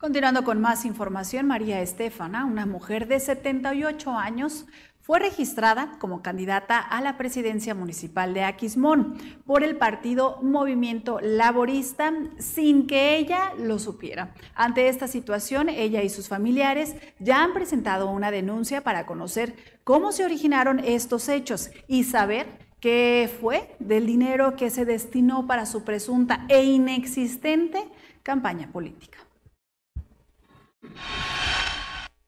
Continuando con más información, María Estefana, una mujer de 78 años, fue registrada como candidata a la presidencia municipal de Aquismón por el partido Movimiento Laborista sin que ella lo supiera. Ante esta situación, ella y sus familiares ya han presentado una denuncia para conocer cómo se originaron estos hechos y saber qué fue del dinero que se destinó para su presunta e inexistente campaña política.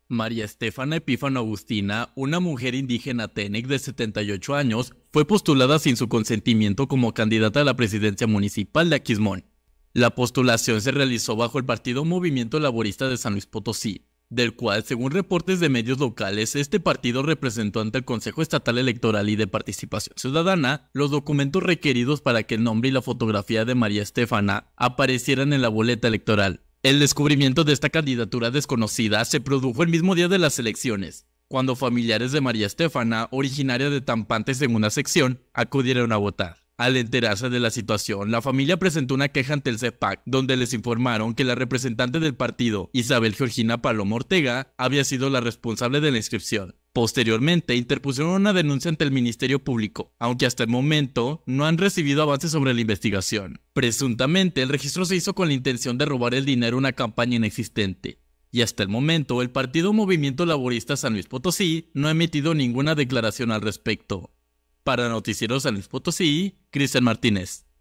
María Estefana Epífano Agustina, una mujer indígena TENEC de 78 años, fue postulada sin su consentimiento como candidata a la presidencia municipal de Aquismón. La postulación se realizó bajo el partido Movimiento Laborista de San Luis Potosí, del cual, según reportes de medios locales, este partido representó ante el Consejo Estatal Electoral y de Participación Ciudadana los documentos requeridos para que el nombre y la fotografía de María Estefana aparecieran en la boleta electoral. El descubrimiento de esta candidatura desconocida se produjo el mismo día de las elecciones, cuando familiares de María Estefana, originaria de Tampantes en una sección, acudieron a votar. Al enterarse de la situación, la familia presentó una queja ante el CEPAC, donde les informaron que la representante del partido, Isabel Georgina Palomortega, Ortega, había sido la responsable de la inscripción. Posteriormente, interpusieron una denuncia ante el Ministerio Público, aunque hasta el momento no han recibido avances sobre la investigación. Presuntamente, el registro se hizo con la intención de robar el dinero a una campaña inexistente. Y hasta el momento, el Partido Movimiento Laborista San Luis Potosí no ha emitido ninguna declaración al respecto. Para Noticieros San Luis Potosí, Cristian Martínez.